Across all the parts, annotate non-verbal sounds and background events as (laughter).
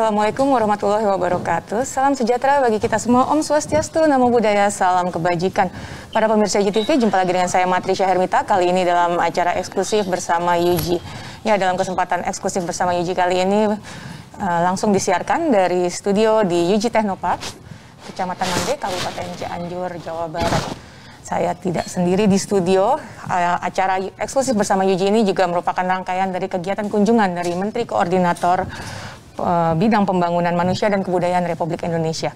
Assalamualaikum warahmatullahi wabarakatuh. Salam sejahtera bagi kita semua. Om Swastiastu, Namo Buddhaya, salam kebajikan. Para pemirsa TV, jumpa lagi dengan saya Matri Hermita. kali ini dalam acara eksklusif bersama Yuji. Ya, dalam kesempatan eksklusif bersama Yuji kali ini uh, langsung disiarkan dari studio di Yuji Technopark, Kecamatan Mande, Kabupaten Cianjur, Jawa Barat. Saya tidak sendiri di studio. Eh, acara eksklusif bersama Yuji ini juga merupakan rangkaian dari kegiatan kunjungan dari Menteri Koordinator Eh, bidang pembangunan manusia dan kebudayaan Republik Indonesia.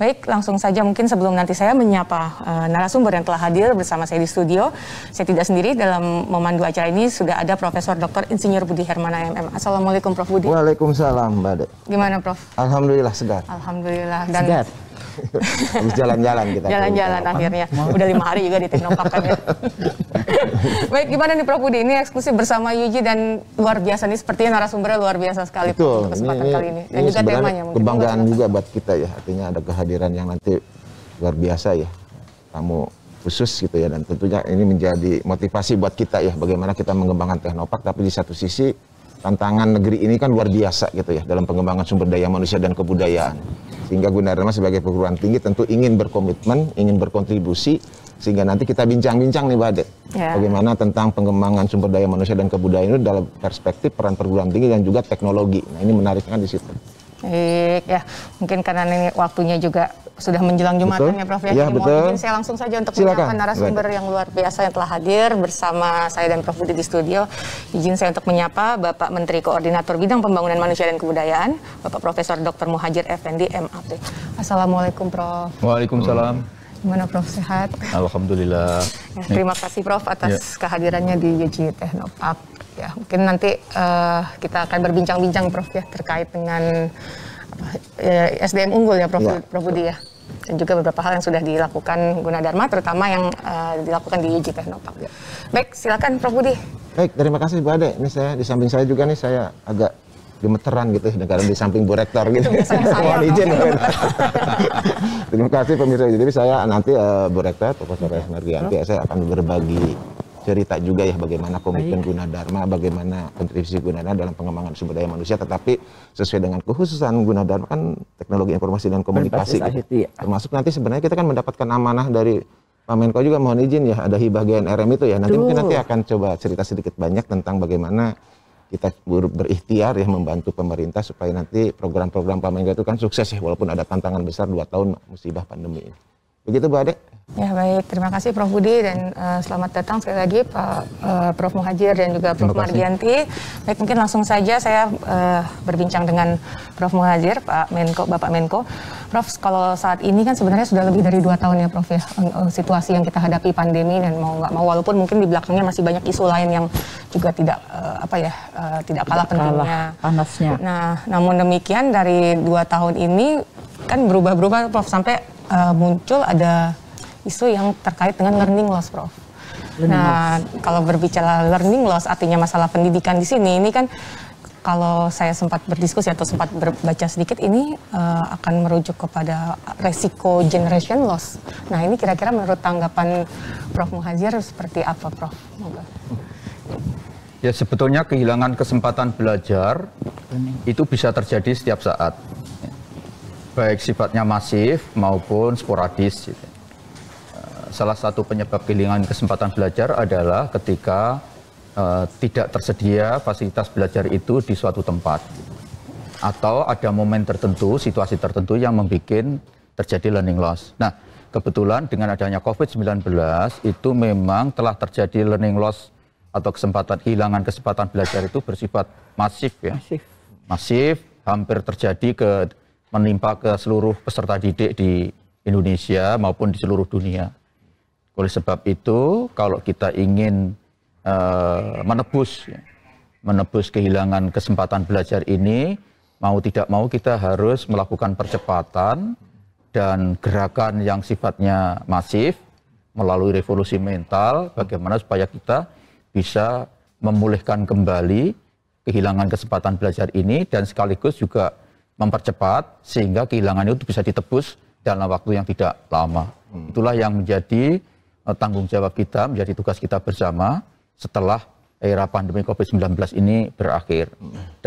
Baik, langsung saja mungkin sebelum nanti saya menyapa uh, narasumber yang telah hadir bersama saya di studio. Saya tidak sendiri dalam memandu acara ini sudah ada Profesor Dr. Insinyur Budi Hermana MM. Assalamualaikum Prof Budi. Waalaikumsalam Mbak De. Gimana Prof? Alhamdulillah segar. Alhamdulillah dan segar. (laughs) jalan-jalan kita. Jalan-jalan akhirnya. Udah lima hari juga di Teknopark kan ya. (laughs) (laughs) Baik, gimana nih Prof Budi? Ini eksklusif bersama Yuji dan luar biasa nih. Sepertinya narasumbernya luar biasa sekali Betul. untuk kesempatan ini, kali ini. Dan ini juga temanya mungkin. Kebanggaan juga buat kita ya. Artinya ada kehadiran yang nanti luar biasa ya. Tamu khusus gitu ya dan tentunya ini menjadi motivasi buat kita ya bagaimana kita mengembangkan Teknopark tapi di satu sisi tantangan negeri ini kan luar biasa gitu ya dalam pengembangan sumber daya manusia dan kebudayaan sehingga Gunadarma sebagai perguruan tinggi tentu ingin berkomitmen ingin berkontribusi sehingga nanti kita bincang-bincang nih Bade yeah. bagaimana tentang pengembangan sumber daya manusia dan kebudayaan itu dalam perspektif peran perguruan tinggi dan juga teknologi. Nah ini menariknya di situ. Baik ya, mungkin karena ini waktunya juga sudah menjelang Jumatan ya Prof ya. ya Jadi betul. Mohon saya langsung saja untuk menyapa narasumber yang luar biasa yang telah hadir bersama saya dan Prof Budi di studio. Izin saya untuk menyapa Bapak Menteri Koordinator Bidang Pembangunan Manusia dan Kebudayaan, Bapak Profesor Dr. Muhajir Effendi MAP. Assalamualaikum Prof. Waalaikumsalam. Gimana Prof sehat? Alhamdulillah. Ya, terima kasih Prof atas ya. kehadirannya di YJ Technopark. Ya, mungkin nanti uh, kita akan berbincang-bincang Prof ya terkait dengan apa, ya, SDM unggul ya Prof, ya. Prof Budi ya. Dan juga beberapa hal yang sudah dilakukan Gunadarma terutama yang uh, dilakukan di YJ Technopark. Ya. Baik, silakan Prof Budi. Baik, terima kasih Bu Ade. Ini saya di samping saya juga nih saya agak gemeteran gitu negara di samping Bu Rektor gitu. Mohon izin. (laughs) Terima kasih pemirsa. Jadi saya nanti uh, Bu Rektor, Profesor okay. ya, saya akan berbagi cerita juga ya bagaimana komitmen guna dharma, bagaimana kontribusi guna dharma dalam pengembangan sumber daya manusia, tetapi sesuai dengan kekhususan dharma kan teknologi informasi dan komunikasi. Gitu. Termasuk nanti sebenarnya kita kan mendapatkan amanah dari Pak Menko juga mohon izin ya ada hibah GNRM itu ya. Nanti Duh. mungkin nanti akan coba cerita sedikit banyak tentang bagaimana kita berikhtiar ya membantu pemerintah supaya nanti program-program pemerintah itu kan sukses ya walaupun ada tantangan besar dua tahun musibah pandemi ini. Begitu Bu Ade? Ya baik, terima kasih Prof Budi dan uh, selamat datang sekali lagi Pak uh, Prof Muhajir dan juga Prof Margianti. Baik, mungkin langsung saja saya uh, berbincang dengan Prof Muhajir, Pak Menko, Bapak Menko. Prof, kalau saat ini kan sebenarnya sudah lebih dari dua tahun ya Prof ya situasi yang kita hadapi pandemi dan mau nggak mau walaupun mungkin di belakangnya masih banyak isu lain yang juga tidak uh, apa ya uh, tidak kalah tidak pentingnya. Kalah panasnya. Nah, namun demikian dari dua tahun ini kan berubah-berubah Prof sampai uh, muncul ada isu yang terkait dengan learning loss, Prof. Learning nah, loss. kalau berbicara learning loss, artinya masalah pendidikan di sini, ini kan kalau saya sempat berdiskusi atau sempat baca sedikit, ini uh, akan merujuk kepada resiko generation loss. Nah, ini kira-kira menurut tanggapan Prof. Muhajir seperti apa, Prof? Moga. Ya, sebetulnya kehilangan kesempatan belajar itu bisa terjadi setiap saat baik sifatnya masif maupun sporadis. Gitu salah satu penyebab kehilangan kesempatan belajar adalah ketika uh, tidak tersedia fasilitas belajar itu di suatu tempat atau ada momen tertentu, situasi tertentu yang membuat terjadi learning loss. Nah, kebetulan dengan adanya COVID-19 itu memang telah terjadi learning loss atau kesempatan kehilangan kesempatan belajar itu bersifat masif ya. Masif. Masif hampir terjadi ke menimpa ke seluruh peserta didik di Indonesia maupun di seluruh dunia. Oleh sebab itu, kalau kita ingin uh, menebus, ya, menebus kehilangan kesempatan belajar ini, mau tidak mau kita harus melakukan percepatan dan gerakan yang sifatnya masif melalui revolusi mental, bagaimana supaya kita bisa memulihkan kembali kehilangan kesempatan belajar ini dan sekaligus juga mempercepat sehingga kehilangan itu bisa ditebus dalam waktu yang tidak lama. Hmm. Itulah yang menjadi Eh, tanggung jawab kita, menjadi tugas kita bersama setelah era pandemi COVID-19 ini berakhir.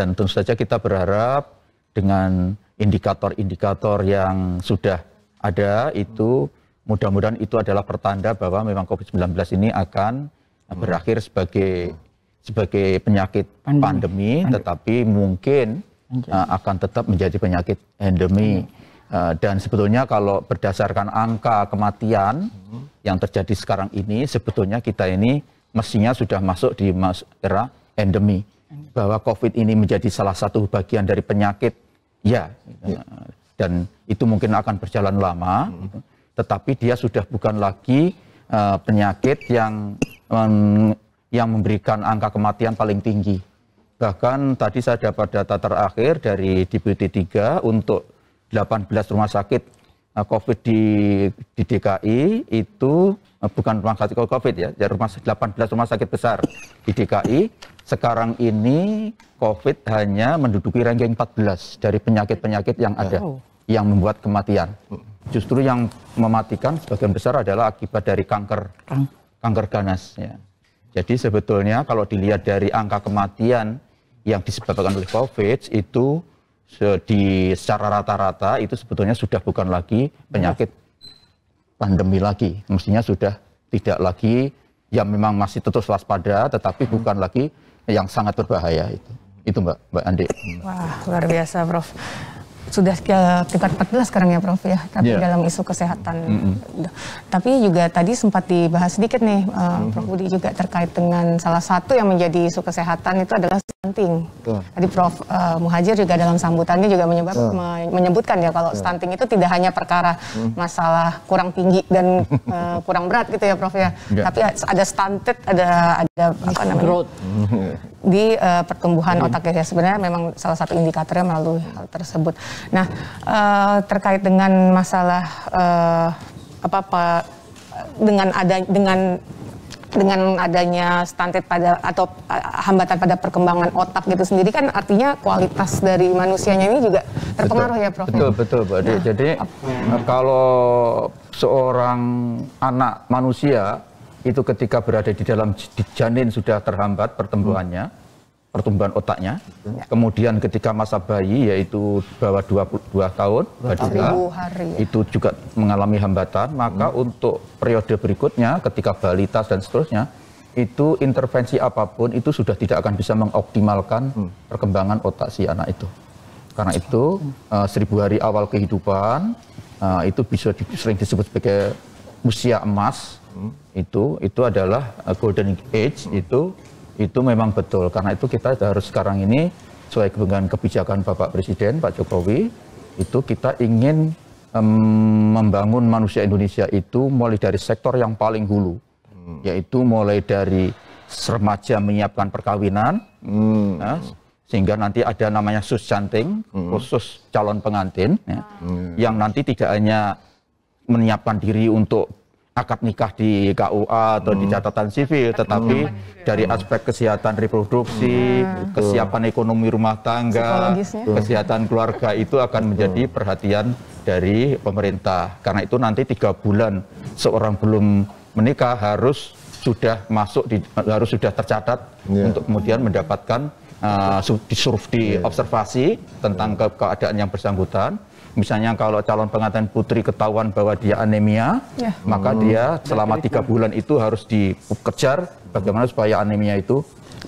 Dan tentu saja kita berharap dengan indikator-indikator yang sudah ada itu mudah-mudahan itu adalah pertanda bahwa memang COVID-19 ini akan berakhir sebagai sebagai penyakit pandemi, pandemi, tetapi mungkin eh, akan tetap menjadi penyakit endemi. Pandemi Eh, dan sebetulnya kalau berdasarkan angka kematian hmm. yang terjadi sekarang ini, sebetulnya kita ini mestinya sudah masuk di era endemi. Bahwa COVID ini menjadi salah satu bagian dari penyakit, ya. ya. Eh, dan itu mungkin akan berjalan lama, hmm. gitu. tetapi dia sudah bukan lagi eh, penyakit yang yang memberikan angka kematian paling tinggi. Bahkan tadi saya dapat data terakhir dari DPT 3 untuk 18 rumah sakit eh, COVID di, di DKI itu eh, bukan rumah sakit COVID ya, ya rumah 18 rumah sakit besar di DKI sekarang ini COVID hanya menduduki ranking 14 dari penyakit-penyakit yang ada oh. yang membuat kematian. Oh. Justru yang mematikan sebagian besar adalah akibat dari kanker kanker ganas ya. Jadi sebetulnya kalau dilihat dari angka kematian yang disebabkan oleh COVID itu di secara rata-rata itu sebetulnya sudah bukan lagi penyakit pandemi lagi. Mestinya sudah tidak lagi yang memang masih tetap waspada tetapi hmm. bukan lagi yang sangat berbahaya itu. Itu Mbak Mbak Andi. Wah, luar biasa, Prof sudah ke ya, tingkat 14 sekarang ya Prof ya, tapi yeah. dalam isu kesehatan. Mm -hmm. Tapi juga tadi sempat dibahas sedikit nih mm -hmm. Prof Budi juga terkait dengan salah satu yang menjadi isu kesehatan itu adalah stunting. Betul. Tadi Prof uh, Muhajir juga dalam sambutannya juga menyebab, me menyebutkan ya kalau stunting itu tidak hanya perkara mm. masalah kurang tinggi dan uh, (laughs) kurang berat gitu ya Prof ya. Enggak. Tapi ada stunted, ada ada apa namanya? Growth. Mm. di uh, pertumbuhan mm. otak ya sebenarnya memang salah satu indikatornya melalui hal tersebut. Nah, uh, terkait dengan masalah uh, apa apa dengan ada dengan dengan adanya stunted pada atau eh, hambatan pada perkembangan otak gitu sendiri kan artinya kualitas dari manusianya ini juga terpengaruh betul, ya Prof. Betul betul Pak. Nah, Jadi kalau seorang anak manusia itu ketika berada di dalam di janin sudah terhambat pertumbuhannya. Hmm pertumbuhan otaknya. Ya. Kemudian ketika masa bayi yaitu bawah 22 tahun, badika, hari, ya. itu juga mengalami hambatan. Maka hmm. untuk periode berikutnya ketika balita dan seterusnya, itu intervensi apapun itu sudah tidak akan bisa mengoptimalkan hmm. perkembangan otak si anak itu. Karena itu uh, seribu hari awal kehidupan uh, itu bisa di, sering disebut sebagai usia emas. Hmm. Itu itu adalah uh, golden age hmm. itu itu memang betul. Karena itu kita harus sekarang ini sesuai dengan kebijakan Bapak Presiden Pak Jokowi itu kita ingin membangun manusia Indonesia itu mulai dari sektor yang paling hulu, hmm. yaitu mulai dari remaja menyiapkan perkawinan, hmm. ya, sehingga nanti ada namanya canting hmm. khusus calon pengantin, ya, hmm. yang nanti tidak hanya menyiapkan diri untuk akad nikah di KUA atau hmm. di catatan sipil, tetapi hmm. dari aspek kesehatan reproduksi, hmm. kesiapan ekonomi rumah tangga, kesehatan keluarga itu akan menjadi perhatian dari pemerintah. Karena itu nanti tiga bulan seorang belum menikah harus sudah masuk di harus sudah tercatat yeah. untuk kemudian mendapatkan uh, di, yeah. observasi tentang yeah. keadaan yang bersangkutan Misalnya kalau calon pengantin putri ketahuan bahwa dia anemia, ya. maka hmm. dia selama tiga bulan itu harus dikejar bagaimana supaya anemia itu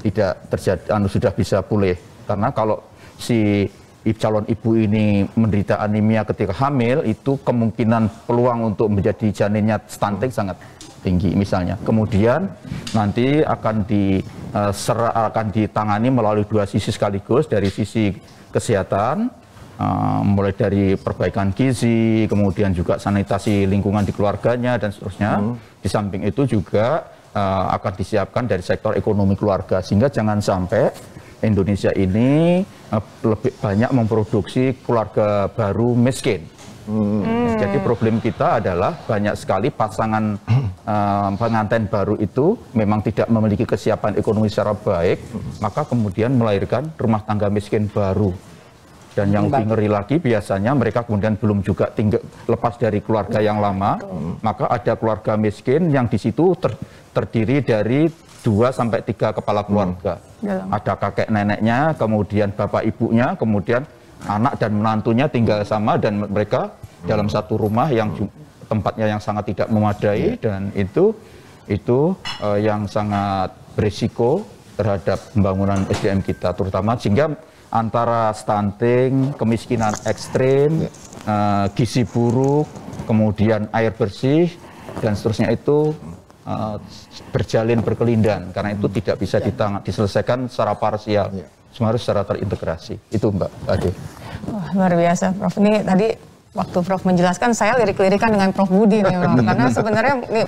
tidak terjadi, anu sudah bisa pulih. Karena kalau si calon ibu ini menderita anemia ketika hamil itu kemungkinan peluang untuk menjadi janinnya stunting sangat tinggi misalnya. Kemudian nanti akan di uh, akan ditangani melalui dua sisi sekaligus dari sisi kesehatan Ah, mulai dari perbaikan gizi, kemudian juga sanitasi lingkungan di keluarganya dan seterusnya. Hmm. Di samping itu juga uh, akan disiapkan dari sektor ekonomi keluarga sehingga jangan sampai Indonesia ini uh, lebih banyak memproduksi keluarga baru miskin. Hmm. hmm. Jadi problem kita adalah banyak sekali pasangan uh, (clears throat) pengantin baru itu memang tidak memiliki kesiapan ekonomi secara baik, hmm. maka kemudian melahirkan rumah tangga miskin baru. Dan yang lebih ngeri lagi biasanya mereka kemudian belum juga tinggal lepas dari keluarga yang lama, hmm. maka ada keluarga miskin yang di situ ter, terdiri dari dua sampai tiga kepala hmm. keluarga. Ya. Ada kakek neneknya, kemudian bapak ibunya, kemudian anak dan menantunya tinggal sama dan mereka dalam hmm. satu rumah yang tempatnya yang sangat tidak memadai ya. dan itu itu uh, yang sangat berisiko terhadap pembangunan SDM kita terutama sehingga antara stunting, kemiskinan ekstrim, yeah. Ya. uh, gizi buruk, kemudian air bersih dan seterusnya itu uh, berjalin berkelindan karena itu hmm. tidak bisa ditang ya. diselesaikan secara parsial. Yeah. Semua secara terintegrasi. Itu Mbak Ade. Wah, luar biasa, Prof. Ini tadi waktu Prof menjelaskan saya lirik-lirikan dengan Prof Budi memang (laughs) karena sebenarnya nih,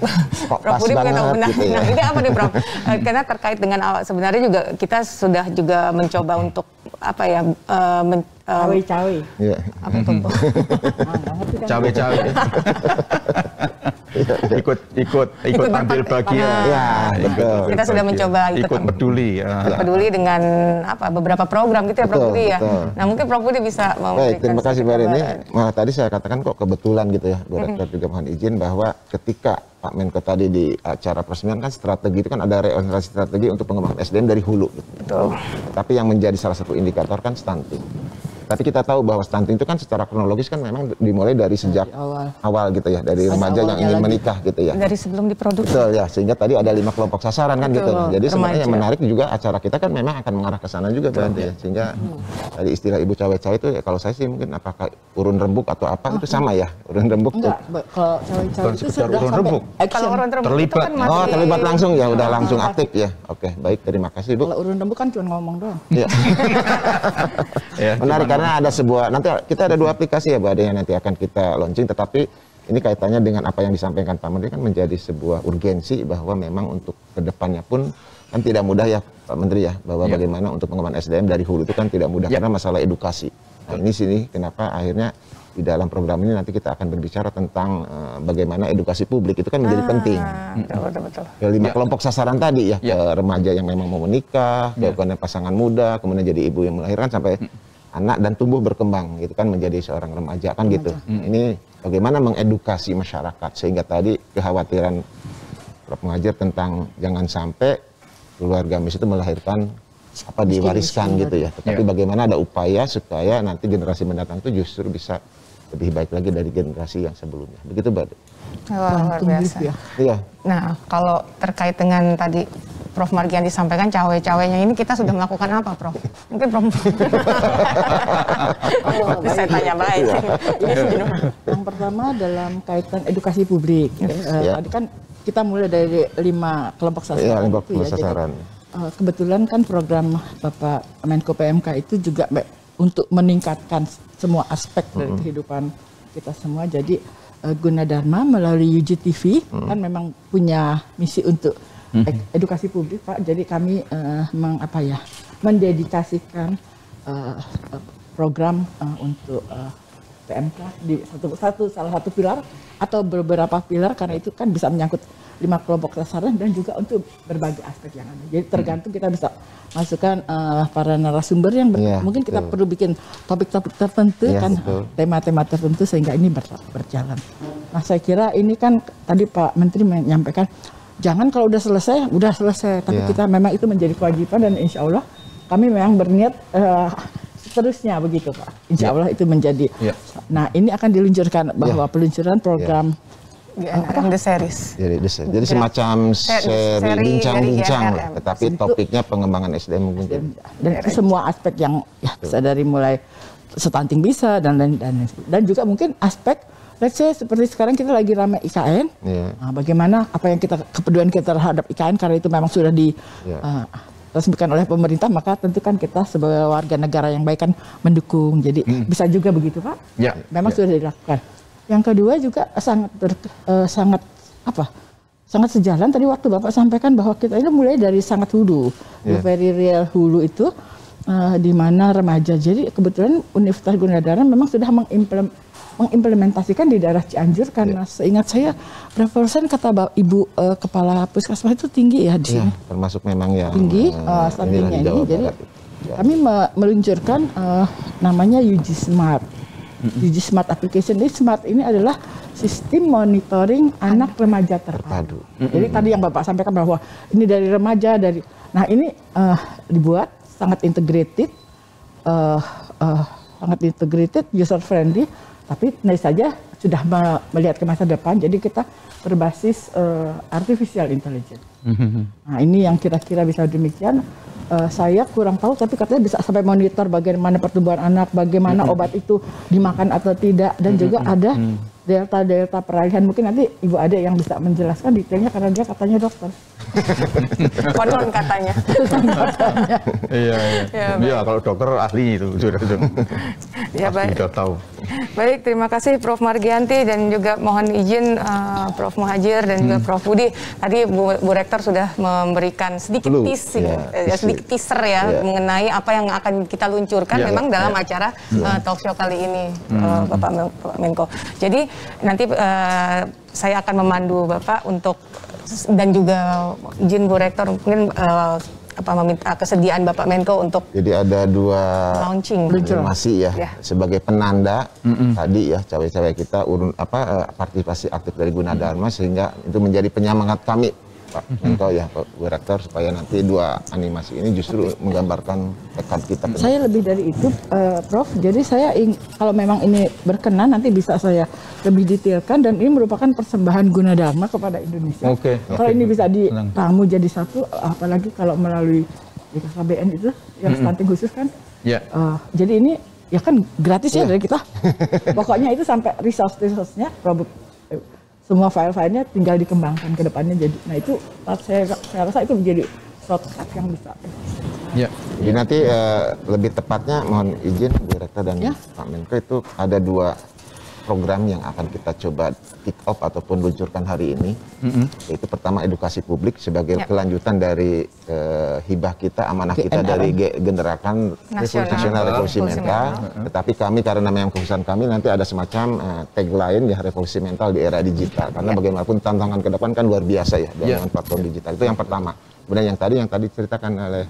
Prof Budi punya tahu benar gitu ya. nah, ini apa nih Prof eh, karena terkait dengan eh, sebenarnya juga kita sudah juga mencoba untuk apa ya eh, men cawe-cawe. Um, iya. Apa Cawe-cawe. (laughs) (laughs) ikut ikut ikut tampil bagi, Ya, betul. Kita sudah mencoba gitu ikut, ikut kan. peduli. Ya. Ikut iya. peduli dengan apa beberapa program gitu ya Prof Budi ya. Betul. Nah, mungkin Prof Budi bisa Baik, terima kasih Mbak Rini. Malah tadi saya katakan kok kebetulan gitu ya. Bu Rektor mm-hmm. juga mohon izin bahwa ketika Pak Menko tadi di acara peresmian kan strategi itu kan ada reorganisasi strategi untuk pengembangan SDM dari hulu. Gitu. Betul. Tapi yang menjadi salah satu indikator kan stunting. Tapi kita tahu bahwa stunting itu kan secara kronologis kan memang dimulai dari sejak dari awal. awal gitu ya, dari remaja yang ingin menikah gitu ya. Dari sebelum diproduksi. Betul ya, sehingga tadi ada lima kelompok sasaran kan gitu. Betul, gitu. Jadi sebenarnya yang menarik juga acara kita kan memang akan mengarah ke sana juga berarti ya. Sehingga hmm. tadi istilah ibu cawe-cawe itu ya kalau saya sih mungkin apakah urun rembuk atau apa oh. itu sama ya? Urun rembuk Enggak, tuh. kalau cawe-cawe itu sudah urun rembuk. Kalau urun rembuk terlibat. kan masih... Oh, terlibat langsung ya, udah langsung aktif ya. Oke, baik terima kasih Bu. Kalau urun rembuk kan cuma ngomong doang. Iya. (laughs) (laughs) Ya, iya menarik karena ada sebuah nanti kita ada dua aplikasi ya Bu Ade yang nanti akan kita launching tetapi ini kaitannya dengan apa yang disampaikan Pak Menteri kan menjadi sebuah urgensi bahwa memang untuk kedepannya pun kan tidak mudah ya Pak Menteri ya bahwa ya. bagaimana untuk pengembangan SDM dari hulu itu kan tidak mudah ya. karena masalah edukasi. Nah, ini sini kenapa akhirnya di dalam program ini nanti kita akan berbicara tentang uh, bagaimana edukasi publik itu kan menjadi ah, penting. Betul betul. ya. kelompok sasaran tadi ya, ya. ke remaja yang memang mau menikah, ya. kemudian pasangan muda, kemudian jadi ibu yang melahirkan sampai mm anak dan tumbuh berkembang gitu kan menjadi seorang remaja kan gitu. Hmm. Ini bagaimana mengedukasi masyarakat sehingga tadi kekhawatiran Prof mengajar tentang jangan sampai keluarga mis itu melahirkan apa diwariskan miskin, gitu ya. Tetapi ya. bagaimana ada upaya supaya nanti generasi mendatang itu justru bisa lebih baik lagi dari generasi yang sebelumnya. Begitu Mbak. Wah, luar gitu biasa. Ya. Iya. Nah, kalau terkait dengan tadi Prof Margian disampaikan cawe-cawenya ini kita sudah melakukan apa Prof? Mungkin Prof oh, saya tanya baik. Iya. Iya. Iya. Yang pertama dalam kaitan edukasi publik. Ya. Yes. Uh, eh, yeah. Tadi kan kita mulai dari lima kelompok sasaran. kelompok itu ya, eh, kebetulan kan program Bapak Menko PMK itu juga untuk meningkatkan semua aspek dari kehidupan kita semua. Jadi uh, eh, Dharma melalui UGTV TV hmm. kan memang punya misi untuk hmm. edukasi publik Pak. Jadi kami uh, meng, apa ya mendedikasikan uh, program uh, untuk uh, PMK di satu, satu salah satu pilar atau beberapa pilar karena itu kan bisa menyangkut lima kelompok sasaran dan juga untuk berbagai aspek yang ada. Jadi tergantung kita bisa masukkan uh, para narasumber yang ber- iya, mungkin kita betul. perlu bikin topik-topik tertentu ya, kan tema-tema tertentu sehingga ini ber- berjalan. Nah saya kira ini kan tadi Pak Menteri menyampaikan jangan kalau udah selesai udah selesai tapi ya. kita memang itu menjadi kewajiban dan insya Allah kami memang berniat uh, seterusnya begitu Pak. Insya ya. Allah itu menjadi ya. Nah, ini akan diluncurkan ya. bahwa yeah. peluncuran ya. program yeah. GNRM The Series. Jadi, the, jadi semacam seri, bincang-bincang lah, tetapi topiknya pengembangan SDM mungkin. Dan itu semua aspek yang ya, bisa dari mulai stunting bisa dan dan dan dan juga mungkin aspek let's say seperti sekarang kita lagi ramai IKN. Yeah. Nah, bagaimana apa yang kita kepedulian kita terhadap IKN karena itu memang sudah di yeah. Iya resmikan oleh pemerintah maka tentu kan kita sebagai warga negara yang baik kan mendukung jadi hmm. bisa juga begitu pak ya memang ya. sudah dilakukan yang kedua juga sangat ter, uh, eh, sangat apa sangat sejalan tadi waktu bapak sampaikan bahwa kita ini mulai dari sangat hulu yeah. Ya. very real hulu itu uh, di mana remaja jadi kebetulan Universitas Gunadarma memang sudah mengimplement mengimplementasikan di daerah Cianjur karena yeah. seingat saya berapa persen kata ibu uh, kepala puskesmas itu tinggi ya di ya, sini. yeah, termasuk memang ya tinggi uh, eh, eh, standingnya ini. Jadi ya. kami me meluncurkan uh, namanya UG Smart. UG Smart application ini smart ini adalah sistem monitoring anak, remaja terpadu. terpadu. Jadi tadi yang Bapak sampaikan bahwa ini dari remaja dari nah ini uh, dibuat sangat integrated uh, uh, sangat integrated user friendly tapi naik saja sudah melihat ke masa depan, jadi kita berbasis uh, artificial intelligence. Mm-hmm. Nah ini yang kira-kira bisa demikian. Uh, saya kurang tahu, tapi katanya bisa sampai monitor bagaimana pertumbuhan anak, bagaimana mm-hmm. obat itu dimakan atau tidak, dan mm-hmm. juga ada delta-delta peralihan. Mungkin nanti Ibu ada yang bisa menjelaskan detailnya karena dia katanya dokter. (laughs) konon katanya. iya, iya. Ya, iya kalau dokter ahli itu sudah itu. ya, baik. Sudah tahu. Baik, terima kasih Prof Margianti dan juga mohon izin uh, Prof Muhajir dan hmm. juga Prof Budi. Tadi Bu, Bu Rektor sudah memberikan sedikit Lu, iya, eh, yeah. sedikit teaser ya, yeah. mengenai apa yang akan kita luncurkan yeah. memang yeah. dalam acara yeah. Iya. uh, talk show kali ini hmm. uh, Bapak Menko. Jadi nanti uh, saya akan memandu Bapak untuk dan juga izin Bu Rektor mungkin uh, apa meminta kesediaan Bapak Menko untuk jadi ada dua launching masih ya, ya sebagai penanda mm -mm. tadi ya cawe-cawe kita urun apa eh, partisipasi aktif dari Gunadarma mm -hmm. sehingga itu menjadi penyemangat kami Pak. Contoh ya Pak Direktur supaya nanti dua animasi ini justru Tapi, menggambarkan tekad kita. Saya lebih dari itu, uh, Prof. Jadi saya ingin kalau memang ini berkenan nanti bisa saya lebih detailkan dan ini merupakan persembahan guna dharma kepada Indonesia. Oke. Okay. Kalau okay. ini bisa ditamu jadi satu, apalagi kalau melalui BKKBN itu yang mm -hmm. stunting khusus kan. Yeah. Ya. Uh, jadi ini ya kan gratis yeah. ya iya. dari kita. (laughs) Pokoknya itu sampai resource-resource-nya, semua file-filenya tinggal dikembangkan ke depannya jadi nah itu saya saya rasa itu menjadi shortcut yang bisa Ya. Jadi nanti uh, lebih tepatnya mohon izin Bu Rekta dan ya. Pak Menko itu ada dua program yang akan kita coba kick off ataupun luncurkan hari ini. Mm-hmm. Yaitu pertama edukasi publik sebagai yep. Ya. kelanjutan dari uh, hibah kita, amanah GNR. kita dari generakan nasional revolusi mental. Tetapi kami karena memang kehususan kami nanti ada semacam uh, tagline ya revolusi mental di era digital. Karena yep. Ya. bagaimanapun tantangan ke depan kan luar biasa ya, ya. dengan yep. platform digital. Itu yang pertama. Kemudian yang tadi yang tadi ceritakan oleh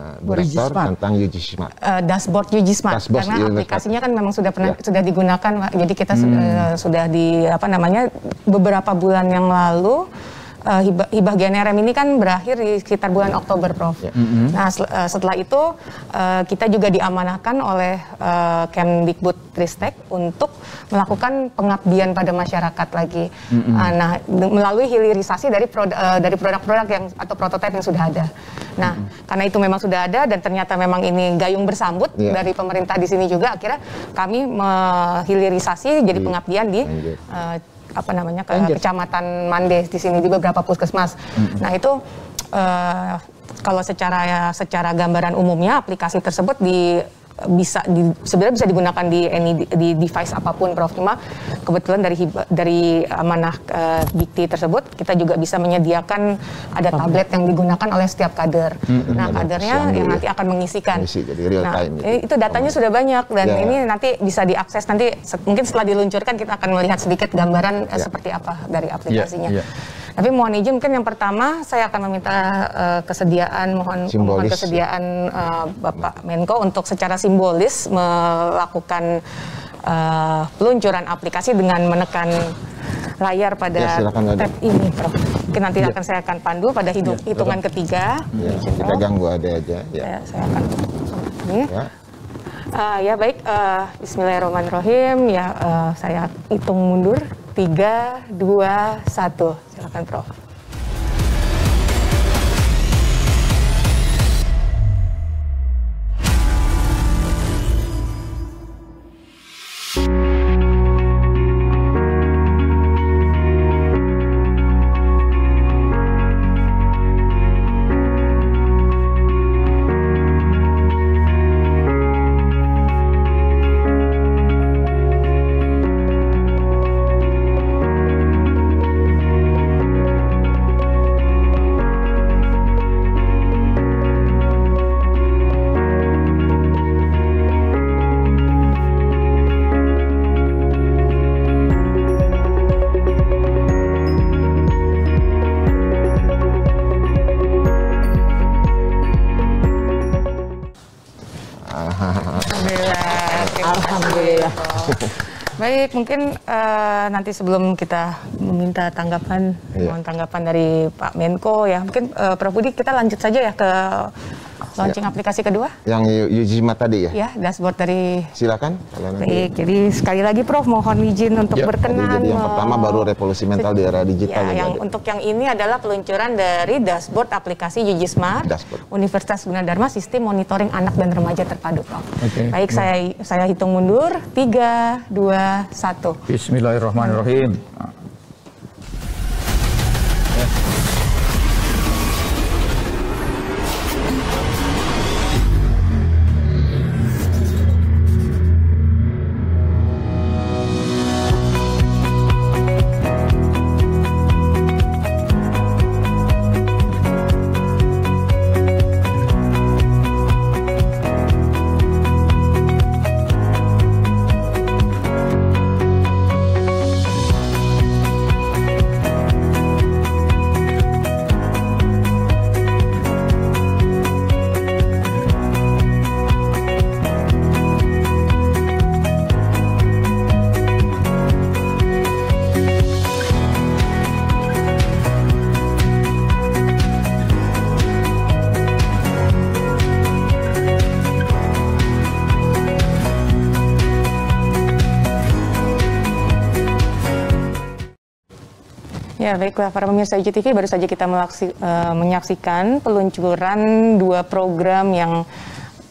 uh, tentang Uji Smart. Uh, eh, dashboard yujisma Smart dashboard karena aplikasinya kan memang sudah pernah ya. sudah digunakan, Jadi kita hmm. sudah, eh, sudah di apa namanya beberapa bulan yang lalu uh, hibah, hibah GNRM ini kan berakhir di sekitar bulan Oktober, Prof. Yeah. Mm -hmm. Nah, sel, uh, setelah itu uh, kita juga diamanahkan oleh uh, Kemdikbud Ristek untuk melakukan pengabdian pada masyarakat lagi. Mm -hmm. uh, nah, melalui hilirisasi dari pro uh, dari produk-produk yang atau prototipe yang sudah ada. Nah, mm -hmm. karena itu memang sudah ada dan ternyata memang ini gayung bersambut yeah. dari pemerintah di sini juga akhirnya kami menghilirisasi jadi pengabdian di uh, apa namanya ke Anjir. kecamatan Mandes di sini di beberapa puskesmas. Mm -hmm. Nah itu uh, kalau secara secara gambaran umumnya aplikasi tersebut di bisa di, sebenarnya bisa digunakan di any di device apapun Prof cuma kebetulan dari dari amanah uh, Dikti tersebut kita juga bisa menyediakan ada tablet yang digunakan oleh setiap kader. Hmm, nah, kadernya yang nanti akan mengisikan. Mengisi, jadi real nah, time itu. Eh, itu datanya sudah banyak dan ya. ini nanti bisa diakses nanti mungkin setelah diluncurkan kita akan melihat sedikit gambaran eh, ya. seperti apa dari ya, aplikasinya. Ya, ya. Tapi mohon izin mungkin yang pertama saya akan meminta uh, kesediaan mohon simbolis. Ya. kesediaan uh, Bapak Menko untuk secara simbolis melakukan uh, peluncuran aplikasi dengan menekan layar pada ya, tab ini, Prof. Mungkin nanti ya. akan saya akan pandu pada hidup, ya, hitungan ketiga. Ya, kita ganggu ada aja. Ya, ya saya akan. Ya. Uh, ya baik, uh, Bismillahirrahmanirrahim. Ya uh, saya hitung mundur tiga, dua, satu. Silakan Prof. Baik, mungkin uh, nanti sebelum kita meminta tanggapan, iya. mohon tanggapan dari Pak Menko ya, mungkin uh, Prof Budi kita lanjut saja ya ke launching ya. aplikasi kedua? Yang Yujima tadi ya? Ya, dashboard dari... Silakan. Baik, jadi sekali lagi Prof, mohon izin untuk ya, berkenan. Jadi yang pertama baru revolusi mental di era digital. Ya, yang, untuk yang ini adalah peluncuran dari dashboard aplikasi Yuji dashboard. Universitas Gunadarma Sistem Monitoring Anak dan Remaja Terpadu, Prof. Okay. Baik, saya, saya hitung mundur. tiga, dua, satu. Bismillahirrahmanirrahim. Ya, baiklah para pemirsa IGTV baru saja kita melaksi, uh, menyaksikan peluncuran dua program yang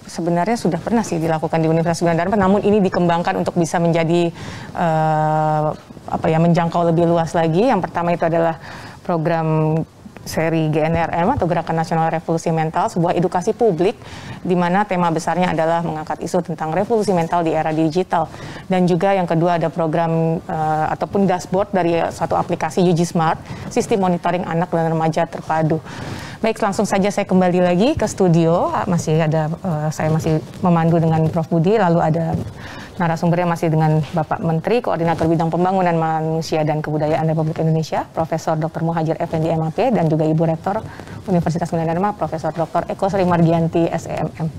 sebenarnya sudah pernah sih dilakukan di Universitas Gunadarma. namun ini dikembangkan untuk bisa menjadi uh, apa ya menjangkau lebih luas lagi. Yang pertama itu adalah program seri GNRM atau Gerakan Nasional Revolusi Mental, sebuah edukasi publik di mana tema besarnya adalah mengangkat isu tentang revolusi mental di era digital. Dan juga yang kedua ada program uh, ataupun dashboard dari satu aplikasi UG Smart, sistem monitoring anak dan remaja terpadu. Baik, langsung saja saya kembali lagi ke studio. Masih ada uh, saya masih memandu dengan Prof Budi, lalu ada Narasumbernya masih dengan Bapak Menteri Koordinator Bidang Pembangunan Manusia dan Kebudayaan Republik Indonesia, Profesor Dr. Muhajir Effendi MAP dan juga Ibu Rektor Universitas Gunadarma, Profesor Dr. Eko Sri Margianti SEMM.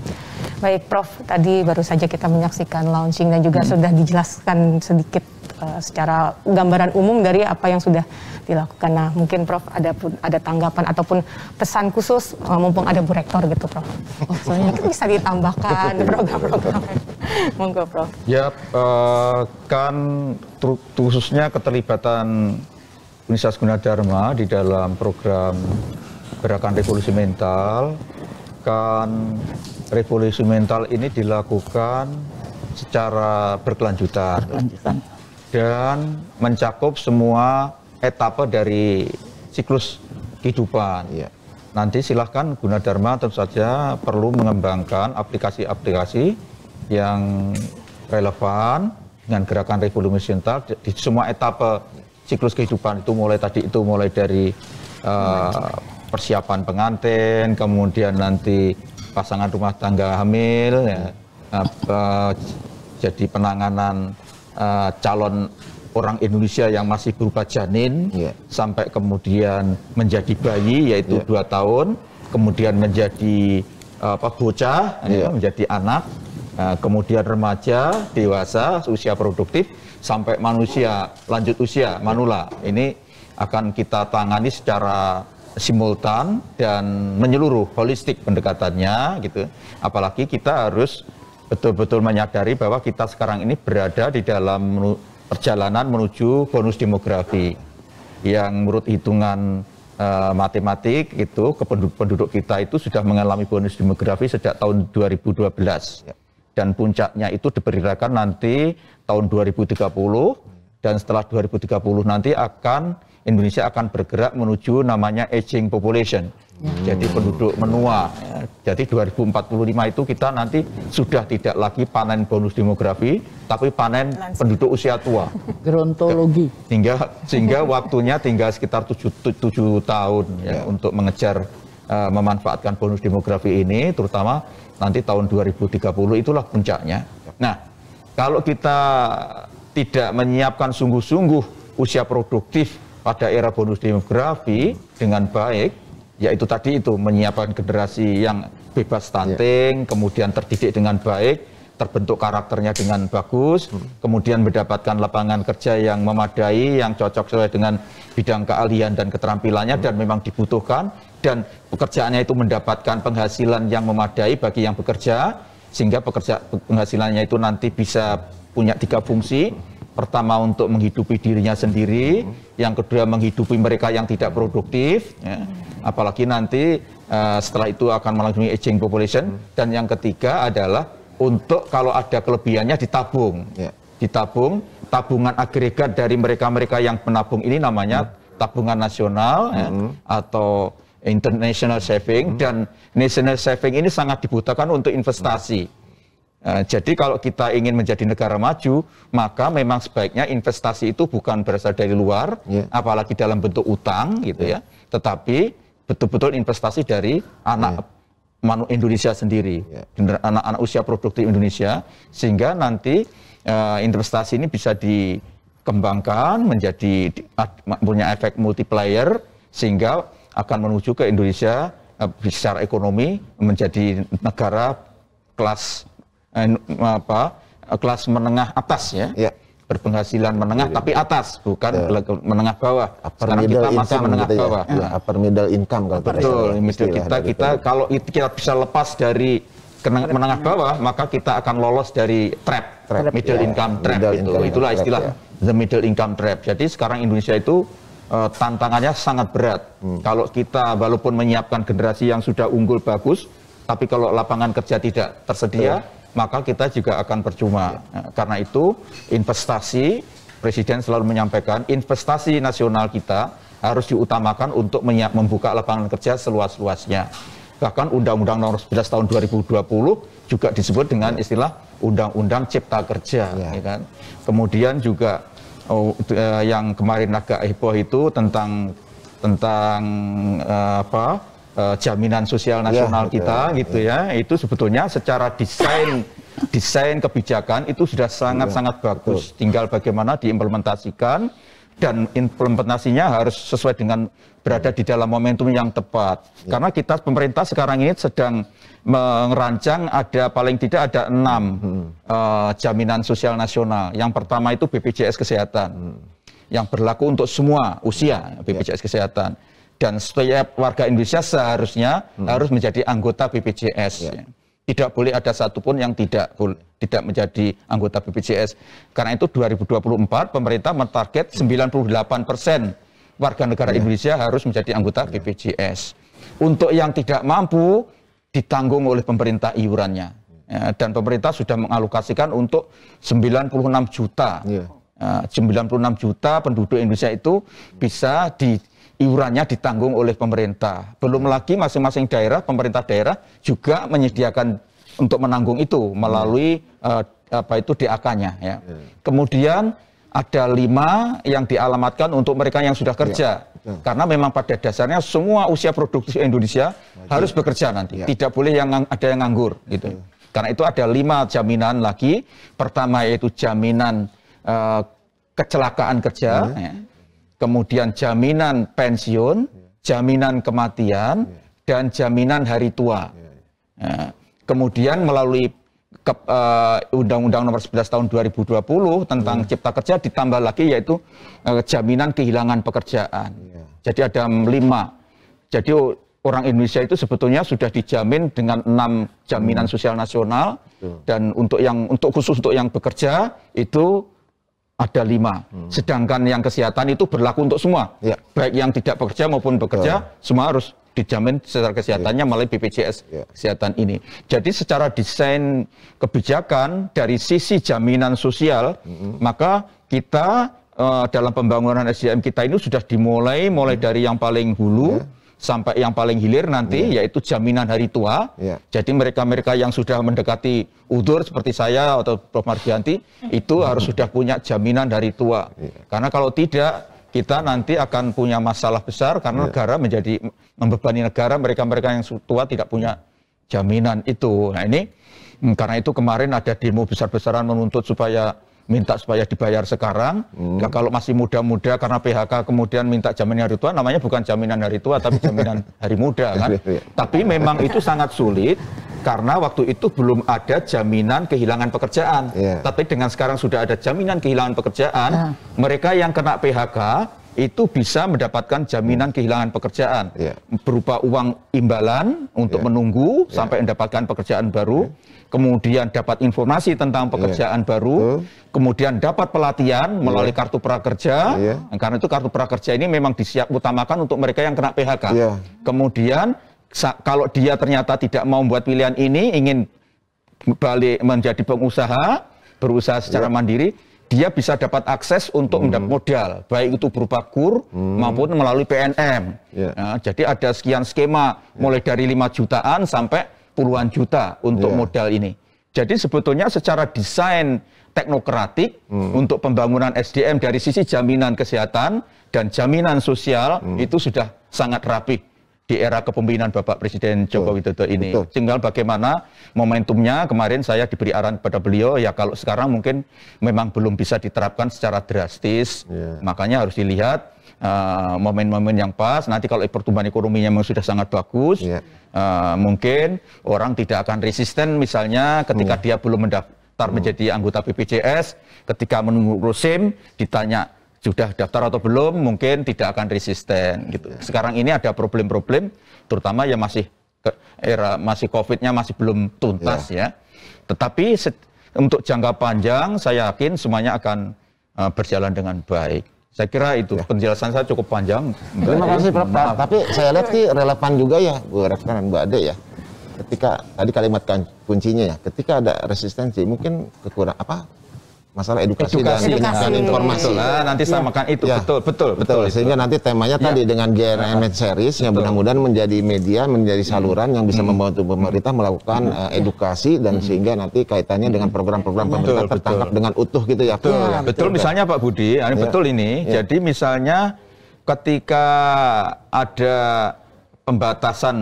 Baik, Prof, tadi baru saja kita menyaksikan launching dan juga hmm. sudah dijelaskan sedikit Eh, secara gambaran umum dari apa yang sudah dilakukan. Nah, mungkin Prof ada ada tanggapan ataupun pesan khusus uh, mumpung ada Bu Rektor gitu, Prof. Oh, (laughs) soalnya kan bisa ditambahkan (laughs) program-program. (laughs) Monggo, Prof. Ya, uh, kan khususnya keterlibatan Universitas Gunadarma di dalam program Gerakan Revolusi Mental kan revolusi mental ini dilakukan secara berkelanjutan. Berkelanjutan dan mencakup semua etape dari siklus kehidupan. Ya. Nanti silahkan dharma tentu saja perlu mengembangkan aplikasi-aplikasi yang relevan dengan gerakan revolusi mental di semua etape siklus kehidupan itu mulai tadi itu mulai dari uh, persiapan pengantin, kemudian nanti pasangan rumah tangga hamil, ya, uh, jadi penanganan Eh, calon orang Indonesia yang masih berupa janin yeah. sampai kemudian menjadi bayi yaitu yeah. dua tahun kemudian menjadi eh, apa bocah yeah. ya, eh, menjadi anak kemudian remaja dewasa usia produktif sampai manusia lanjut usia manula ini akan kita tangani secara simultan dan menyeluruh holistik pendekatannya gitu apalagi kita harus betul-betul menyadari bahwa kita sekarang ini berada di dalam perjalanan menuju bonus demografi yang menurut hitungan uh, matematik itu penduduk, penduduk kita itu sudah mengalami bonus demografi sejak tahun 2012 dan puncaknya itu diperkirakan nanti tahun 2030 dan setelah 2030 nanti akan Indonesia akan bergerak menuju namanya aging population. Hmm. Jadi penduduk menua. Jadi 2045 itu kita nanti sudah tidak lagi panen bonus demografi, tapi panen Lansi. penduduk usia tua. Gerontologi. Sehingga sehingga waktunya tinggal sekitar 7, 7 tahun ya, ya untuk mengejar uh, memanfaatkan bonus demografi ini terutama nanti tahun 2030 itulah puncaknya. Nah, kalau kita tidak menyiapkan sungguh-sungguh usia produktif pada era bonus demografi dengan baik, yaitu tadi itu menyiapkan generasi yang bebas stunting, yeah. kemudian terdidik dengan baik, terbentuk karakternya dengan bagus, hmm. kemudian mendapatkan lapangan kerja yang memadai, yang cocok sesuai dengan bidang keahlian dan keterampilannya hmm. dan memang dibutuhkan dan pekerjaannya itu mendapatkan penghasilan yang memadai bagi yang bekerja sehingga pekerja penghasilannya itu nanti bisa punya tiga fungsi pertama untuk menghidupi dirinya sendiri, yang kedua menghidupi mereka yang tidak produktif, ya. apalagi nanti uh, setelah itu akan melalui aging population, dan yang ketiga adalah untuk kalau ada kelebihannya ditabung, ya. ditabung tabungan agregat dari mereka-mereka yang penabung ini namanya tabungan nasional ya, atau international saving dan national saving ini sangat dibutuhkan untuk investasi Nah, jadi kalau kita ingin menjadi negara maju, maka memang sebaiknya investasi itu bukan berasal dari luar, yeah. apalagi dalam bentuk utang gitu yeah. ya, tetapi betul-betul investasi dari anak yeah. Indonesia sendiri, anak ya. anak-anak usia produktif Indonesia, sehingga nanti uh, investasi ini bisa dikembangkan menjadi punya efek multiplier sehingga akan menuju ke Indonesia uh, secara ekonomi menjadi negara kelas eh, apa eh, kelas menengah atas ya. ya berpenghasilan menengah ya, tapi atas bukan ya. menengah bawah. Upper Sekarang kita masih menengah gitu ya. bawah. Ya, upper middle income kalau betul. Middle kita gitu kita itu. Ya. kalau kita bisa lepas dari menengah, bawah maka kita akan lolos dari trap, trap middle ya. income trap middle itu. Income Itulah trap, istilah ya. the middle income trap. Jadi sekarang Indonesia itu eh, tantangannya sangat berat. Hmm. Kalau kita walaupun menyiapkan generasi yang sudah unggul bagus tapi kalau lapangan kerja tidak tersedia iya maka kita juga akan percuma. Iya. Nah, karena itu investasi Presiden selalu menyampaikan investasi nasional kita harus diutamakan untuk membuka lapangan kerja seluas-luasnya. Bahkan Undang-Undang Nomor 11 Tahun 2020 juga disebut dengan iya. istilah Undang-Undang Cipta Kerja. Ya. Ya kan? Kemudian juga oh, eh, yang kemarin agak heboh itu tentang tentang eh, apa uh, jaminan sosial ya, nasional ya, kita ya, gitu ya. ya itu sebetulnya secara desain desain kebijakan itu sudah sangat-sangat ya, sangat bagus betul. tinggal bagaimana diimplementasikan dan implementasinya harus sesuai dengan berada di dalam momentum yang tepat ya. karena kita pemerintah sekarang ini sedang merancang ada paling tidak ada enam hmm. uh, jaminan sosial nasional yang pertama itu BPJS kesehatan hmm. yang berlaku untuk semua usia BPJS ya. kesehatan dan setiap warga Indonesia seharusnya hmm. harus menjadi anggota BPJS. Ya. Tidak boleh ada satupun yang tidak tidak menjadi anggota BPJS. Karena itu 2024 pemerintah menarget 98 persen warga negara ya. Indonesia harus menjadi anggota ya. BPJS. Untuk yang tidak mampu ditanggung oleh pemerintah iurannya. Ya, dan pemerintah sudah mengalokasikan untuk 96 juta. Ya. 96 ya, juta penduduk Indonesia itu bisa di iurannya ditanggung oleh pemerintah. Belum lagi masing-masing daerah, pemerintah daerah juga menyediakan untuk menanggung itu melalui uh, apa itu DAK-nya. Ya. Iya. Kemudian ada lima yang dialamatkan untuk mereka yang sudah iya, kerja. Karena memang pada dasarnya semua usia produktif Indonesia harus bekerja nanti, iya. tidak boleh yang ada yang nganggur gitu. Karena itu ada lima jaminan lagi. Pertama yaitu jaminan uh, kecelakaan kerja. Ya kemudian jaminan pensiun, iya. jaminan kematian, iya. dan jaminan hari tua. Iya, ya. kemudian melalui eh, Undang-Undang Nomor 11 Tahun 2020 tentang Cipta Kerja ditambah lagi yaitu eh, jaminan kehilangan pekerjaan. Jadi ada lima. Jadi orang Indonesia itu sebetulnya sudah dijamin dengan enam jaminan hmm. sosial nasional dan untuk yang untuk khusus untuk yang bekerja itu ada lima. Hmm. Sedangkan yang kesehatan itu berlaku untuk semua. Ya. Baik yang tidak bekerja maupun bekerja, ya. semua harus dijamin secara kesehatannya ya. melalui BPJS ya. kesehatan ini. Jadi secara desain kebijakan dari sisi jaminan sosial, hmm. maka kita uh, dalam pembangunan SDM kita ini sudah dimulai mulai hmm. dari yang paling hulu. Ya sampai yang paling hilir nanti yeah. yaitu jaminan hari tua. Yeah. Jadi mereka-mereka yang sudah mendekati udur seperti saya atau Prof Margianti itu harus sudah punya jaminan hari tua. Yeah. Karena kalau tidak kita nanti akan punya masalah besar karena yeah. negara menjadi membebani negara mereka-mereka yang tua tidak punya jaminan itu. Nah ini hmm, karena itu kemarin ada demo besar-besaran menuntut supaya minta supaya dibayar sekarang. Hmm. Nah, kalau masih muda-muda karena PHK kemudian minta jaminan hari tua, namanya bukan jaminan hari tua tapi jaminan (laughs) hari muda kan. Iya, iya. tapi memang itu sangat sulit karena waktu itu belum ada jaminan kehilangan pekerjaan. Yeah. Tapi dengan sekarang sudah ada jaminan kehilangan pekerjaan, yeah. mereka yang kena PHK itu bisa mendapatkan jaminan hmm. kehilangan pekerjaan yeah. berupa uang imbalan untuk yeah. menunggu yeah. sampai mendapatkan pekerjaan baru. Yeah kemudian dapat informasi tentang iya. pekerjaan yeah. baru, uh. kemudian dapat pelatihan iya. melalui kartu prakerja. Yeah. Iya. Karena itu kartu prakerja ini memang disiap utamakan untuk mereka yang kena PHK. Yeah. Kemudian kalau dia ternyata tidak mau membuat pilihan ini, ingin balik menjadi pengusaha, berusaha secara yeah. mandiri, dia bisa dapat akses untuk mm. mendapat modal, baik itu berupa kur mm. maupun melalui PNM. Yeah. Nah, jadi ada sekian skema, yeah. mulai dari 5 jutaan sampai puluhan juta untuk yeah. modal ini. Jadi sebetulnya secara desain teknokratik hmm. untuk pembangunan SDM dari sisi jaminan kesehatan dan jaminan sosial hmm. itu sudah sangat rapi di era kepemimpinan Bapak Presiden Joko Widodo ini. Tinggal bagaimana momentumnya kemarin saya diberi arahan kepada beliau ya kalau sekarang mungkin memang belum bisa diterapkan secara drastis, yeah. makanya harus dilihat momen ah, momen-momen yang pas. Nanti kalau pertumbuhan ekonominya memang sudah sangat bagus, yeah. Iya. uh, mungkin orang tidak akan resisten misalnya ketika yeah. Hmm. dia belum mendaftar mm. menjadi anggota BPJS, ketika menunggu SIM ditanya sudah daftar atau belum, mungkin tidak akan resisten gitu. Iya. Sekarang ini ada problem-problem, terutama yang masih era masih COVID-nya masih belum tuntas yeah. ya. Tetapi untuk jangka panjang, saya yakin semuanya akan uh, berjalan dengan baik. Saya kira itu ya. penjelasan saya cukup panjang. Terima eh, kasih Prof. Maaf. Tapi saya lihat sih relevan juga ya Bu Refkan dan Bu Ade ya. Ketika tadi kalimat kuncinya ya, ketika ada resistensi mungkin kekurang apa masalah edukasi, edukasi. dan, edukasi. dan informasi. nah, nanti iya. samakan ya. itu ya. betul betul betul. betul Sehingga betul. nanti temanya ya. tadi dengan GNM series yang mudah-mudahan menjadi media, menjadi hmm. saluran hmm. yang bisa hmm. membantu pemerintah melakukan hmm. uh, edukasi dan hmm. sehingga nanti kaitannya dengan hmm. program-program hmm. pemerintah betul, tertangkap betul. dengan utuh gitu ya. Betul. Ya, betul, betul misalnya Pak Budi, ya. Iya. betul ini. Ya. Jadi misalnya ketika ada pembatasan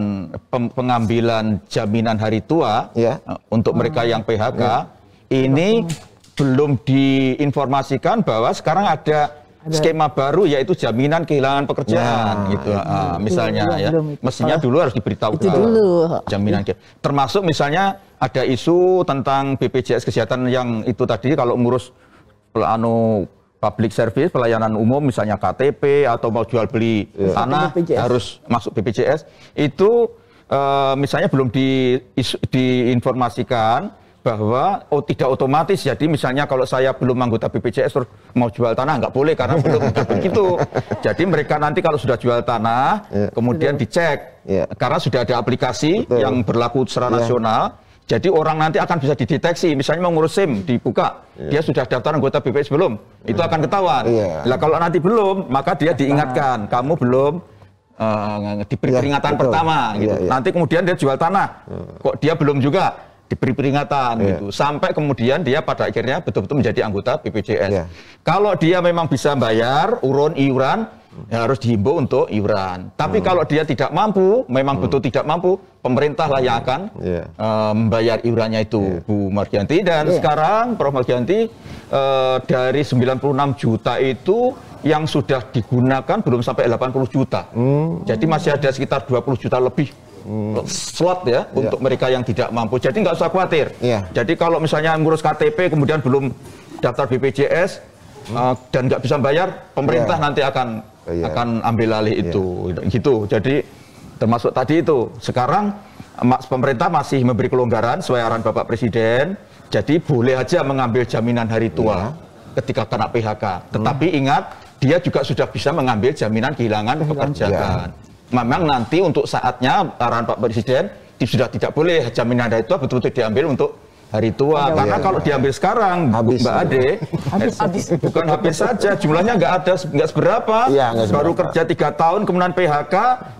pem pengambilan jaminan hari tua ya. untuk mereka yang PHK ya. ini iya belum diinformasikan bahwa sekarang ada skema baru yaitu jaminan kehilangan pekerjaan nah, gitu iya, ah, iya. misalnya itu, ya itu. mestinya dulu harus diberitahu itu dulu jaminan termasuk misalnya ada isu tentang BPJS kesehatan yang itu tadi kalau ngurus anu public service pelayanan umum misalnya KTP atau mau jual beli ya. tanah harus masuk BPJS itu uh, misalnya belum di, diinformasikan bahwa oh tidak otomatis jadi misalnya kalau saya belum anggota BPJS terus mau jual tanah nggak boleh karena (laughs) belum begitu jadi mereka nanti kalau sudah jual tanah yeah. kemudian iya. dicek yeah. karena sudah ada aplikasi Betul. yang berlaku secara yeah. nasional jadi orang nanti akan bisa dideteksi, misalnya mau ngurus SIM dibuka, yeah. dia sudah daftar anggota BPJS belum? Yeah. Itu ya. akan ketahuan. Yeah. Iya. Nah, kalau nanti belum, maka dia diingatkan, nah. kamu belum uh, diberi ya, peringatan pertama. Gitu. Yeah, yeah. Nanti kemudian dia jual tanah, hmm. kok dia belum juga? diberi peringatan yeah. gitu sampai kemudian dia pada akhirnya betul-betul menjadi anggota BPJS. Yeah. Kalau dia memang bisa bayar urun iuran ya harus dihimbau untuk iuran. Tapi hmm. kalau dia tidak mampu, memang hmm. betul tidak mampu, pemerintah lah yang akan yeah. Iya. uh, membayar iurannya itu yeah. Bu Margianti dan yeah. sekarang Prof Margianti uh, dari 96 juta itu yang sudah digunakan belum sampai 80 juta. Hmm. Jadi masih ada sekitar 20 juta lebih hmm. slot ya yeah. untuk mereka yang tidak mampu. Jadi nggak usah khawatir. Yeah. Jadi kalau misalnya ngurus KTP kemudian belum daftar BPJS hmm. uh, dan nggak bisa bayar, pemerintah yeah. nanti akan yeah. akan ambil alih iya. itu. Yeah. Gitu. Jadi termasuk tadi itu. Sekarang eh, pemerintah masih memberi kelonggaran sesuai arahan Bapak Presiden. Jadi boleh aja mengambil jaminan hari tua yeah. ketika kena PHK. Tetapi hmm. ingat dia juga sudah bisa mengambil jaminan kehilangan pekerjaan. Ya memang nanti untuk saatnya eh, arahan Pak Presiden sudah tidak boleh jaminan ada itu betul-betul diambil untuk hari tua. Ya, Karena ya, kalau ya. diambil sekarang, habis, Mbak Ade, habis, eh, habis. bukan habis saja, jumlahnya nggak ada, nggak seberapa. Ya, gak seberapa. Baru kerja tiga tahun, kemudian PHK,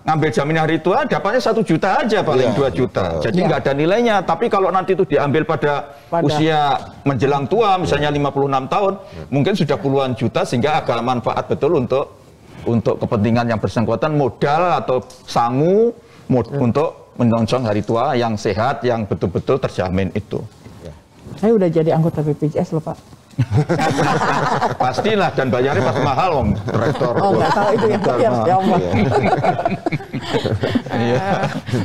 ngambil jaminan hari tua, dapatnya satu juta aja paling iya, dua ya, juta. Ya. Jadi iya. nggak ya. ada nilainya. Tapi kalau nanti itu diambil pada, pada usia menjelang tua, misalnya 56 tahun, mungkin sudah puluhan juta sehingga agak manfaat betul untuk untuk kepentingan yang bersangkutan modal atau sangu mod hmm. untuk menonjol hari tua yang sehat yang betul-betul terjamin itu. Saya udah jadi anggota BPJS loh Pak. (laughs) Pastilah dan bayarnya pasti mahal om rektor. Oh nggak tahu itu yang terakhir ya om. Iya, ya iya. Iya. iya.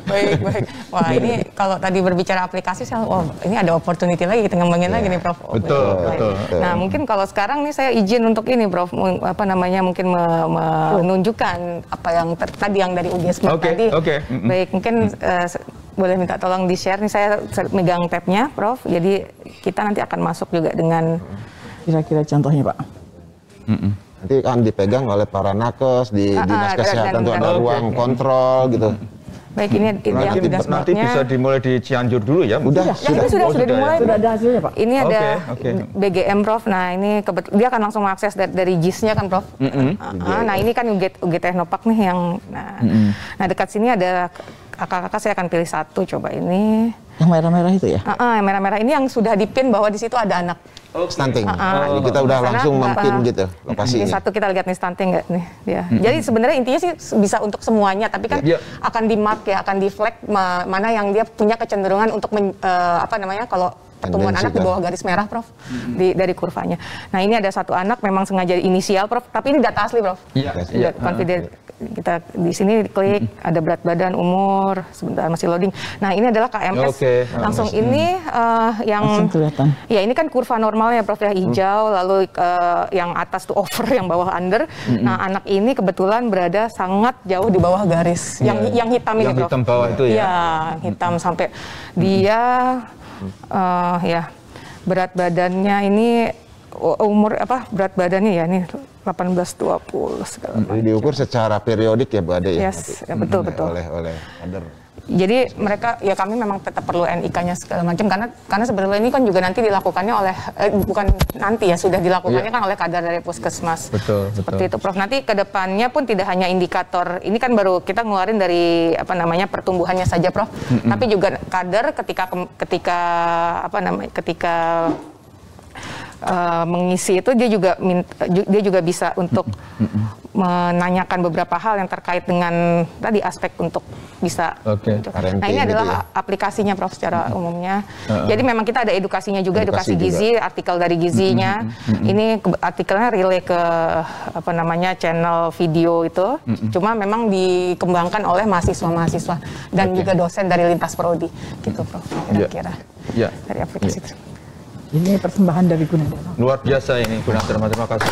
baik baik. Wah ini kalau tadi berbicara aplikasi saya oh ini ada opportunity lagi kita ngembangin lagi nih Prof. Betul betul. Nah mungkin kalau sekarang nih saya izin untuk ini Prof apa namanya mungkin menunjukkan apa yang tadi yang dari UGSM okay, tadi. Oke. Okay. Baik mungkin eh, boleh minta tolong di share nih saya megang tabnya Prof jadi kita nanti akan masuk juga dengan kira-kira contohnya Pak mm -mm. nanti akan dipegang oleh para nakes di ah, ah dinas ah, kesehatan tuh ada ruang okay. kontrol gitu baik ini, ini nanti, yang nanti bisa dimulai di Cianjur dulu ya udah ya, sudah. ini sudah oh, sudah ya. dimulai ya. sudah ada hasilnya Pak ini ada okay, okay. BGM Prof nah ini dia akan langsung mengakses dari, dari JIS-nya kan Prof mm -hmm. uh ah, -huh. Ah. nah ini kan UGT, UG nih yang nah, mm -hmm. nah dekat sini ada kakak-kakak saya akan pilih satu coba ini. Yang merah-merah itu ya? Uh, uh, yang merah-merah ini yang sudah dipin bahwa di situ ada anak. Oh, stunting. Uh, uh, oh. kita udah langsung mempin gitu lokasi Ini satu kita lihat nih stunting nggak nih Ya. -hmm. Jadi sebenarnya intinya sih bisa untuk semuanya, tapi kan yeah. akan di mark ya, akan di ya, flag ma mana yang dia punya kecenderungan untuk uh, apa namanya kalau pertumbuhan anak di bawah garis merah, Prof. Hmm. Di, dari kurvanya. Nah, ini ada satu anak memang sengaja inisial, Prof, tapi ini data asli, Prof. Iya, iya. Confident ah, kita di sini klik hmm. ada berat badan, umur, sebentar masih loading. Nah, ini adalah KMS. Ya, okay. Langsung hmm. ini uh, yang langsung kelihatan. Ya, ini kan kurva normalnya Prof ya hijau hmm. lalu uh, yang atas tuh over, (laughs) yang bawah under. Hmm. Nah, anak ini kebetulan berada sangat jauh di bawah garis. Yeah. Iya. Yang hitam yang ini Prof. Yang hitam bawah itu ya. Ya, hitam sampai hmm. dia uh, ya berat badannya ini umur apa berat badannya ya ini 18 20 segala macam. Diukur secara periodik ya Bu Ade ya. Yes, ya, betul ya, betul. Oleh oleh jadi mereka ya kami memang tetap perlu NIK-nya segala macam karena karena sebenarnya ini kan juga nanti dilakukannya oleh eh, bukan nanti ya sudah dilakukannya yeah. kan oleh kader dari puskesmas. Betul. Seperti betul. itu Prof. Nanti kedepannya pun tidak hanya indikator ini kan baru kita ngeluarin dari apa namanya pertumbuhannya saja Prof. Mm -hmm. Tapi juga kader ketika ketika apa namanya ketika uh, mengisi itu dia juga dia juga bisa untuk mm -mm. menanyakan beberapa hal yang terkait dengan tadi aspek untuk bisa. Okay. Nah ini adalah gitu ya? aplikasinya Prof secara mm -hmm. umumnya. Uh Jadi memang kita ada edukasinya juga, edukasi, edukasi gizi, juga. artikel dari gizinya. Mm -hmm. Ini artikelnya relay ke apa namanya channel video itu. Mm -hmm. Cuma memang dikembangkan oleh mahasiswa-mahasiswa dan okay. juga dosen dari lintas prodi, gitu Prof. Ya. Kira-kira yeah. yeah. dari aplikasi yeah. tersebut. Ini persembahan dari Gunung Luar biasa ini Gunung terima kasih.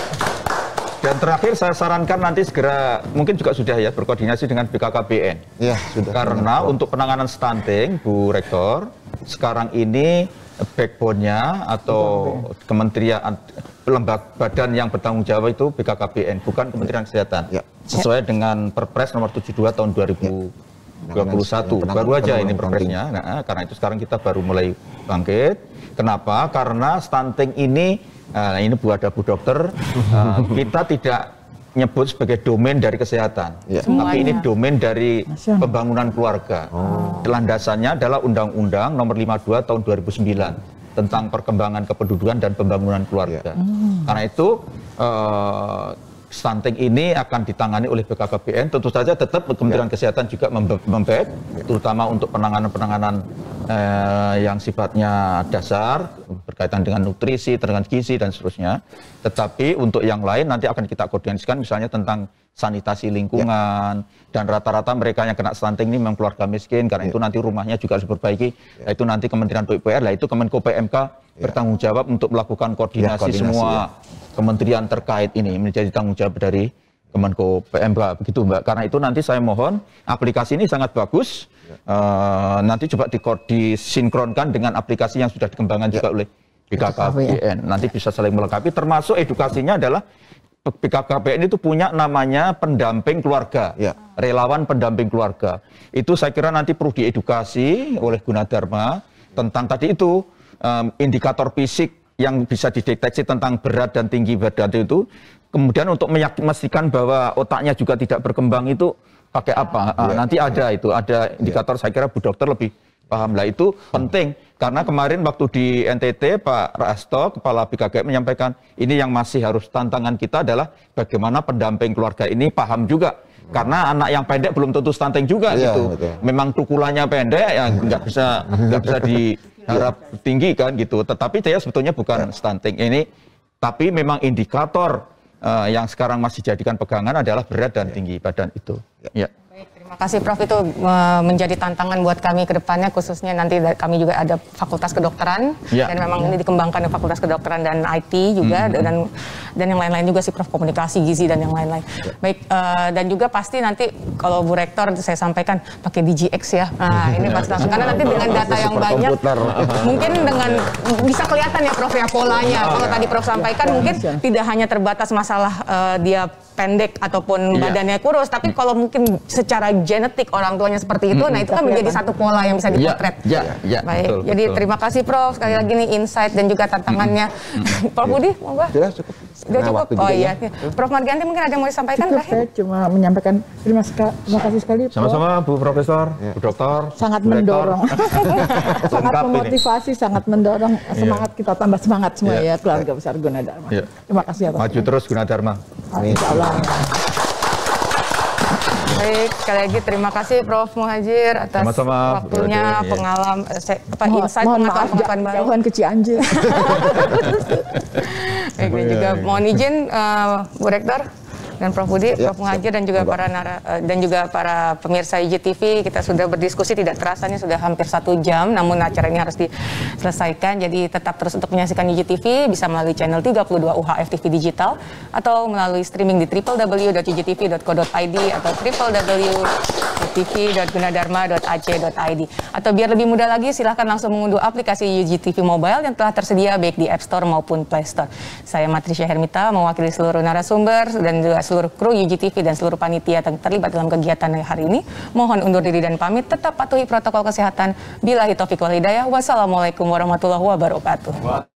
Dan terakhir saya sarankan nanti segera, mungkin juga sudah ya, berkoordinasi dengan BKKBN. Ya, sudah. Karena benar. untuk penanganan stunting, Bu Rektor, sekarang ini backbone-nya atau BKKBN. kementerian lembaga badan yang bertanggung jawab itu BKKBN, bukan ya. Kementerian Kesehatan. Ya. Sesuai dengan Perpres nomor 72 tahun dua ya. satu baru aja ini Perpresnya. nah, karena itu sekarang kita baru mulai bangkit Kenapa? Karena stunting ini, eh, nah ini buat ada bu dokter, (laughs) eh, kita tidak nyebut sebagai domain dari kesehatan, ya. tapi ini domain dari Masyarakat. pembangunan keluarga. Oh. Landasannya adalah Undang-Undang Nomor 52 Tahun 2009 tentang perkembangan kependudukan dan pembangunan keluarga. Ya. Hmm. Karena itu. Uh, stunting ini akan ditangani oleh BKKBN. Tentu saja tetap Kementerian ya. Kesehatan juga memback, terutama untuk penanganan-penanganan eh, yang sifatnya dasar berkaitan dengan nutrisi, dengan gizi dan seterusnya. Tetapi untuk yang lain nanti akan kita koordinasikan, misalnya tentang sanitasi lingkungan ya. dan rata-rata mereka yang kena stunting ini memang keluarga miskin karena ya. itu nanti rumahnya juga harus diperbaiki. Ya. Itu nanti Kementerian PUPR lah itu Kemenko PMK ya. bertanggung jawab untuk melakukan koordinasi, ya, koordinasi semua ya. kementerian terkait ini menjadi tanggung jawab dari Kemenko PMK begitu Mbak. Karena itu nanti saya mohon aplikasi ini sangat bagus. Ya. Uh, nanti coba disinkronkan dengan aplikasi yang sudah dikembangkan ya. juga oleh BKKBN. Nanti bisa saling melengkapi termasuk edukasinya adalah BKKBN itu punya namanya pendamping keluarga, ya. relawan pendamping keluarga. Itu saya kira nanti perlu diedukasi oleh Gunadarma tentang tadi itu um, indikator fisik yang bisa dideteksi tentang berat dan tinggi badan itu. Kemudian untuk memastikan bahwa otaknya juga tidak berkembang itu pakai apa? Yeah. Iya. nanti ada itu, ada iya. indikator. Yeah. Saya kira Bu Dokter lebih paham lah itu iya. penting karena kemarin waktu di NTT Pak Rasto Kepala BKKM menyampaikan ini yang masih harus tantangan kita adalah bagaimana pendamping keluarga ini paham juga karena anak yang pendek belum tentu stunting juga iya, gitu. Betul. Memang tukulannya pendek ya iya. nggak bisa nggak bisa (laughs) iya. diharap tinggi kan gitu. Tetapi saya sebetulnya bukan iya. stunting ini, tapi memang indikator uh, yang sekarang masih jadikan pegangan adalah berat dan tinggi badan itu. Ya. terima kasih Prof itu menjadi tantangan buat kami ke depannya khususnya nanti kami juga ada Fakultas Kedokteran ya. dan memang ini dikembangkan di Fakultas Kedokteran dan IT juga -hmm. dan dan yang lain-lain juga sih Prof komunikasi gizi dan yang lain-lain. Ya. Baik uh, dan juga pasti nanti kalau Bu Rektor saya sampaikan pakai DGX ya. Nah, ini pasti langsung karena nanti dengan nah, data yang banyak mungkin dengan bisa kelihatan ya Prof ya polanya. Iya, kalau iya. tadi Prof sampaikan iya, mungkin tidak hanya terbatas masalah uh, dia pendek ataupun badannya kurus, tapi kalau mungkin secara genetik orang tuanya seperti itu, -hmm. nah itu kan menjadi satu pola yang bisa dipotret. Ya. Ya, Baik, betul, jadi betul. terima kasih Prof sekali lagi nih insight dan juga tantangannya. Hmm. -hmm. (laughs) Prof Budi, mau Ya, cukup. Sudah nah, cukup. oh iya. Ya. Prof Marganti mungkin ada yang mau disampaikan cukup, terakhir. Saya cuma menyampaikan terima, terima kasih sekali. Sama-sama Bu Profesor, ya. Bu Dokter. (laughs) Sangat mendorong. sangat memotivasi, ini. sangat mendorong semangat ya. kita tambah semangat semua ya, ya keluarga besar Gunadarma. Ya. Terima kasih atas. Maju terus Gunadarma. Amin. Insya Allah. Baik, sekali lagi terima kasih Prof Muhajir atas Sama -sama, waktunya, Roger, iya. pengalam, ya. apa insight mohon pengetahuan, maaf, pengetahuan baru. Jauhan kecil anjir. (laughs) Baik, juga iya, iya. mohon izin uh, Bu Rektor dan Prof Budi, ya, Prof Muhajir dan juga para nara, eh, dan juga para pemirsa IGTV kita sudah berdiskusi tidak terasa ini sudah hampir satu jam namun acara ini harus diselesaikan jadi tetap terus untuk menyaksikan IGTV bisa melalui channel 32 UHF TV digital atau melalui streaming di www.igtv.co.id atau www ugtv.gunadarma.ac.id. Atau biar lebih mudah lagi, silahkan langsung mengunduh aplikasi UGTV Mobile yang telah tersedia baik di App Store maupun Play Store. Saya Matricia Hermita, mewakili seluruh narasumber dan juga seluruh kru UGTV dan seluruh panitia yang terlibat dalam kegiatan hari ini. Mohon undur diri dan pamit, tetap patuhi protokol kesehatan. Bila hitofiq wal hidayah, wassalamualaikum warahmatullahi wabarakatuh.